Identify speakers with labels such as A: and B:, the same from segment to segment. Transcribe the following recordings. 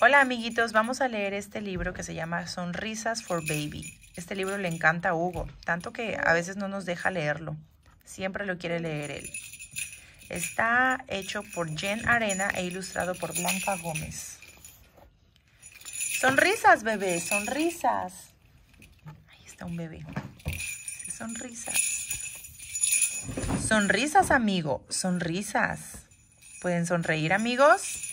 A: Hola amiguitos, vamos a leer este libro que se llama Sonrisas for Baby. Este libro le encanta a Hugo, tanto que a veces no nos deja leerlo. Siempre lo quiere leer él. Está hecho por Jen Arena e ilustrado por Blanca Gómez. Sonrisas, bebé, sonrisas. Ahí está un bebé. Sonrisas. Sonrisas, amigo, sonrisas. ¿Pueden sonreír, amigos?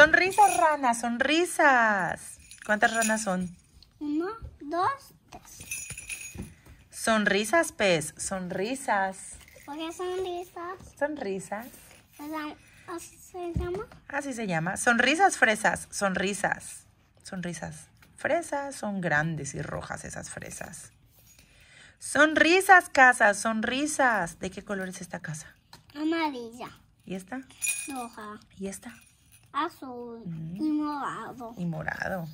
A: Sonrisas, ranas, sonrisas. ¿Cuántas ranas son? Uno, dos, tres. Sonrisas, pez, sonrisas. ¿Por qué sonrisas? Sonrisas. ¿Así se llama? Así se llama. Sonrisas, fresas, sonrisas. Sonrisas. Fresas son grandes y rojas esas fresas. Sonrisas, casa, sonrisas. ¿De qué color es esta casa? Amarilla. ¿Y esta? Roja. ¿Y esta? azul y morado. Y morado.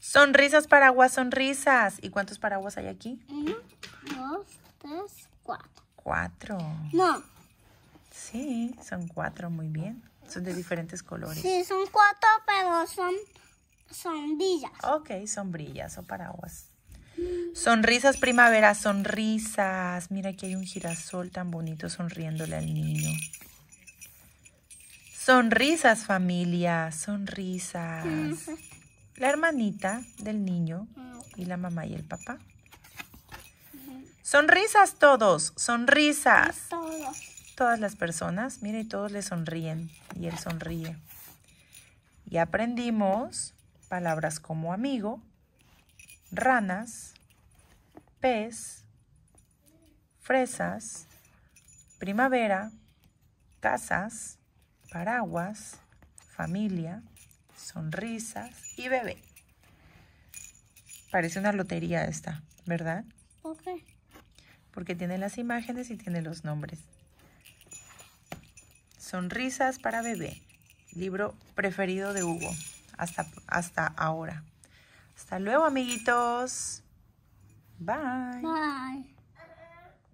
A: Sonrisas, paraguas, sonrisas. ¿Y cuántos paraguas hay aquí? Uno, dos, tres, cuatro. Cuatro. No. Sí, son cuatro, muy bien. Son de diferentes colores. Sí, son cuatro, pero son sombrillas. Ok, sombrillas o paraguas. Sonrisas primavera, sonrisas. Mira, que hay un girasol tan bonito sonriéndole al niño. Sonrisas, familia, sonrisas. La hermanita del niño y la mamá y el papá. Sonrisas todos, sonrisas. Todas las personas, miren y todos le sonríen y él sonríe. Y aprendimos palabras como amigo, ranas, pez, fresas, primavera, casas, paraguas, familia, sonrisas y bebé. Parece una lotería esta, ¿verdad? Ok. Porque tiene las imágenes y tiene los nombres. Sonrisas para bebé, libro preferido de Hugo hasta, hasta ahora. Hasta luego, amiguitos. Bye. Bye.